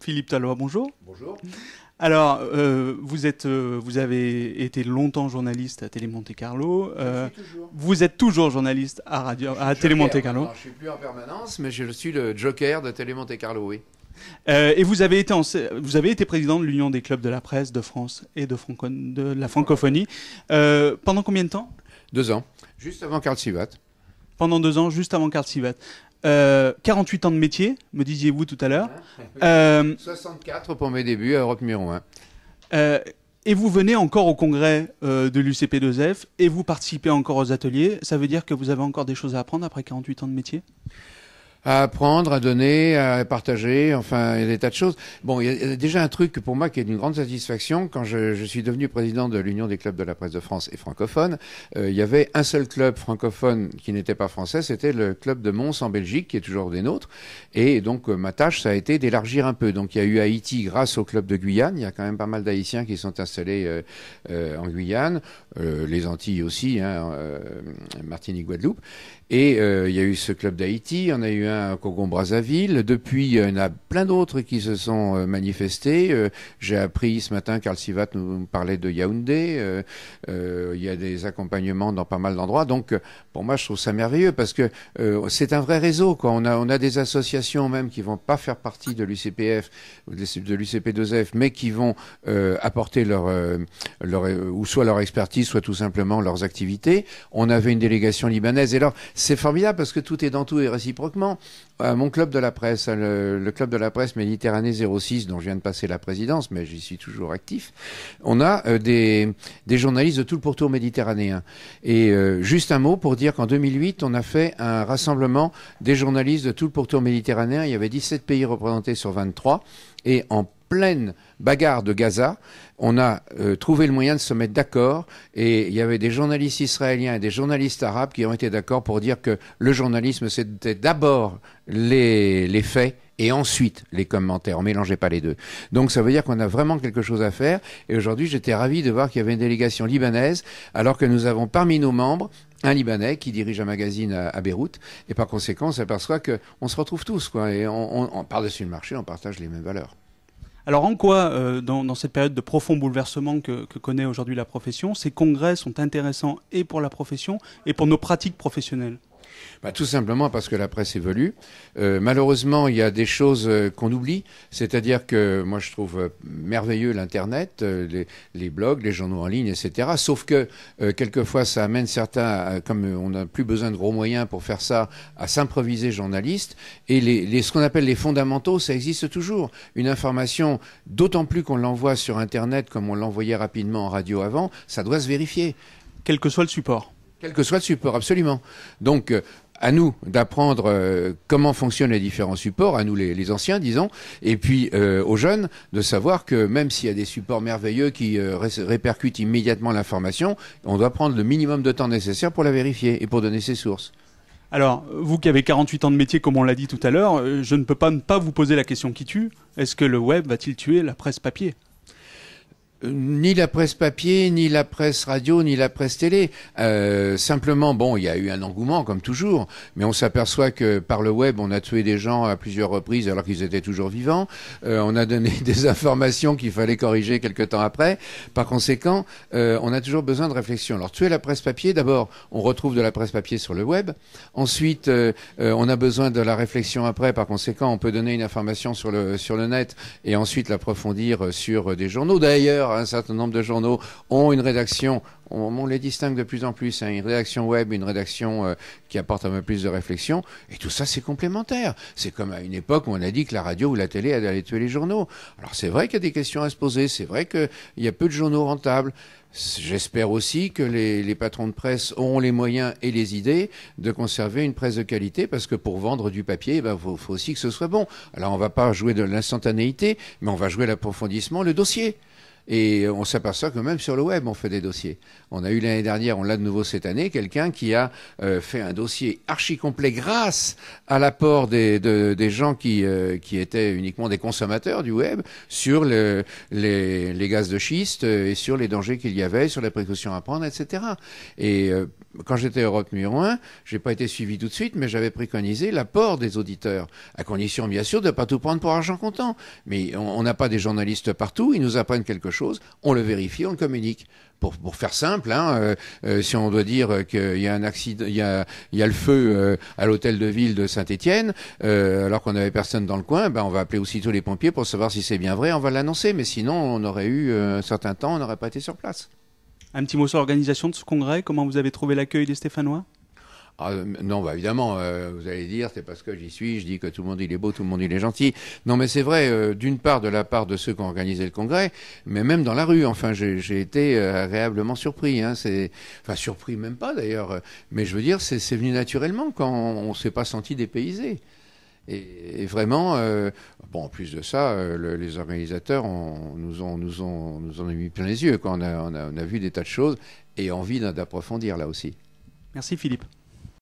Philippe Talois, bonjour. Bonjour. Alors, euh, vous, êtes, euh, vous avez été longtemps journaliste à Télé Monte Carlo. Euh, vous êtes toujours journaliste à, radio, à Télé Monte Carlo. je ne suis plus en permanence, mais je suis le joker de Télé Monte Carlo, oui. et vous avez, été vous avez été président de l'Union des clubs de la presse de France et de, de la francophonie. pendant combien de temps Deux ans, juste avant Carl Sivat. Pendant deux ans, juste avant Carl Sivat. 48 euh, ans de métier, me disiez-vous tout à l'heure. 64 euh, pour mes débuts à Europe numéro 1. Euh, et vous venez encore au congrès de l'UCP2F et vous participez encore aux ateliers. Ça veut dire que vous avez encore des choses à apprendre après 48 ans de métier à apprendre, à donner, à partager, enfin, il y a des tas de choses. Bon, il y a déjà un truc pour moi qui est d'une grande satisfaction. Quand je, suis devenu président de l'Union des clubs de la presse de France et francophone, euh, il y avait un seul club francophone qui n'était pas français, c'était le club de Mons en Belgique, qui est toujours des nôtres. Et donc, euh, ma tâche, ça a été d'élargir un peu. Donc, il y a eu Haïti grâce au club de Guyane. Il y a quand même pas mal d'Haïtiens qui sont installés euh, en Guyane, les Antilles aussi, hein, Martinique, Guadeloupe. Et il y a eu ce club d'Haïti, on a eu à Cogon-Brazzaville. Depuis, il y en a plein d'autres qui se sont euh, manifestés. Euh, j'ai appris ce matin Karl Sivat nous parlait de Yaoundé. Euh, il y a des accompagnements dans pas mal d'endroits. Donc, pour moi, je trouve ça merveilleux parce que c'est un vrai réseau. On, a, on a des associations même qui vont pas faire partie de l'UCPF, de l'UCP2F, mais qui vont apporter leur, leur, ou soit leur expertise, soit tout simplement leurs activités. On avait une délégation libanaise. Et alors, c'est formidable parce que tout est dans tout et réciproquement. Euh, mon club de la presse, hein, le, club de la presse Méditerranée 06, dont je viens de passer la présidence, mais j'y suis toujours actif, on a euh, des, journalistes de tout le pourtour méditerranéen. Et euh, juste un mot pour dire qu'en 2008, on a fait un rassemblement des journalistes de tout le pourtour méditerranéen. Il y avait 17 pays représentés sur 23. Et en pleine bagarre de Gaza, on a euh, trouvé le moyen de se mettre d'accord et il y avait des journalistes israéliens et des journalistes arabes qui ont été d'accord pour dire que le journalisme, c'était d'abord les, les faits et ensuite les commentaires. On mélangeait pas les deux. Donc ça veut dire qu'on a vraiment quelque chose à faire. Et aujourd'hui, j'étais ravi de voir qu'il y avait une délégation libanaise, alors que nous avons parmi nos membres un Libanais qui dirige un magazine à, Beyrouth. Et par conséquent, on s'aperçoit qu'on se retrouve tous, quoi. Et on, on, par-dessus le marché, on partage les mêmes valeurs. Alors en quoi, euh, dans, cette période de profond bouleversement que connaît aujourd'hui la profession, ces congrès sont intéressants et pour la profession et pour nos pratiques professionnelles bah, tout simplement parce que la presse évolue. Euh, malheureusement, il y a des choses euh, qu'on oublie, c'est-à-dire que moi je trouve euh, merveilleux l'Internet, les, blogs, les journaux en ligne, etc. Sauf que quelquefois ça amène certains, comme on n'a plus besoin de gros moyens pour faire ça, à s'improviser journaliste. Et ce qu'on appelle les fondamentaux, ça existe toujours. Une information, d'autant plus qu'on l'envoie sur Internet comme on l'envoyait rapidement en radio avant, ça doit se vérifier. Quel que soit le support. Quel que soit le support, absolument. Donc, euh, à nous d'apprendre euh, comment fonctionnent les différents supports, à nous les, anciens, disons, et puis euh, aux jeunes de savoir que même s'il y a des supports merveilleux qui répercutent immédiatement l'information, on doit prendre le minimum de temps nécessaire pour la vérifier et pour donner ses sources. Alors, vous qui avez 48 ans de métier, comme on l'a dit tout à l'heure, je ne peux pas ne pas vous poser la question qui tue. Est-ce que le web va-t-il tuer la presse papier euh, ni la presse papier, ni la presse radio, ni la presse télé. Euh, simplement, bon, il y a eu un engouement comme toujours, mais on s'aperçoit que par le web, on a tué des gens à plusieurs reprises alors qu'ils étaient toujours vivants. Euh, on a donné des informations qu'il fallait corriger quelque temps après. Par conséquent, on a toujours besoin de réflexion. Alors, tuer la presse papier, d'abord, on retrouve de la presse papier sur le web. Ensuite, on a besoin de la réflexion après. Par conséquent, on peut donner une information sur le sur le net et ensuite l'approfondir sur des journaux. D'ailleurs un certain nombre de journaux ont une rédaction on, les distingue de plus en plus. Hein. Une rédaction web, une rédaction euh, qui apporte un peu plus de réflexion. Et tout ça, c'est complémentaire. C'est comme à une époque où on a dit que la radio ou la télé allait tuer les journaux. Alors c'est vrai qu'il y a des questions à se poser. C'est vrai qu'il y a peu de journaux rentables. J'espère aussi que les, patrons de presse auront les moyens et les idées de conserver une presse de qualité, parce que pour vendre du papier, il eh ben, faut, faut aussi que ce soit bon. Alors on ne va pas jouer de l'instantanéité, mais on va jouer l'approfondissement, le dossier. Et on s'aperçoit que même sur le web, on fait des dossiers. On a eu l'année dernière, on l'a de nouveau cette année, quelqu'un qui a euh, fait un dossier archi complet grâce à l'apport des, des gens qui, euh, qui étaient uniquement des consommateurs du web sur les, gaz de schiste euh, et sur les dangers qu'il y avait, sur les précautions à prendre, etc. Et quand j'étais Europe numéro 1, j'ai pas été suivi tout de suite, mais j'avais préconisé l'apport des auditeurs, à condition bien sûr de ne pas tout prendre pour argent comptant. Mais on n'a pas des journalistes partout, ils nous apprennent quelque chose, on le vérifie, on le communique. Pour, faire simple, hein, euh, euh, si on doit dire qu'il y a un accident, il y a, le feu euh, à l'hôtel de ville de Saint-Étienne, alors qu'on n'avait personne dans le coin, ben on va appeler aussitôt les pompiers pour savoir si c'est bien vrai, on va l'annoncer. Mais sinon, on aurait eu un certain temps, on n'aurait pas été sur place. Un petit mot sur l'organisation de ce congrès. Comment vous avez trouvé l'accueil des Stéphanois ah, euh, non, bah, évidemment, euh, vous allez dire, c'est parce que j'y suis, je dis que tout le monde il est beau, tout le monde il est gentil. Non, mais c'est vrai, euh, d'une part de la part de ceux qui ont organisé le congrès, mais même dans la rue. Enfin, j'ai été agréablement surpris. Hein, enfin, surpris même pas d'ailleurs. Mais je veux dire, c'est venu naturellement quand on, ne s'est pas senti dépaysé. et vraiment, Bon, en plus de ça, euh, les organisateurs nous, ont, nous, ont, ont mis plein les yeux. Quand on a, on a vu des tas de choses et envie d'approfondir là aussi. Merci Philippe.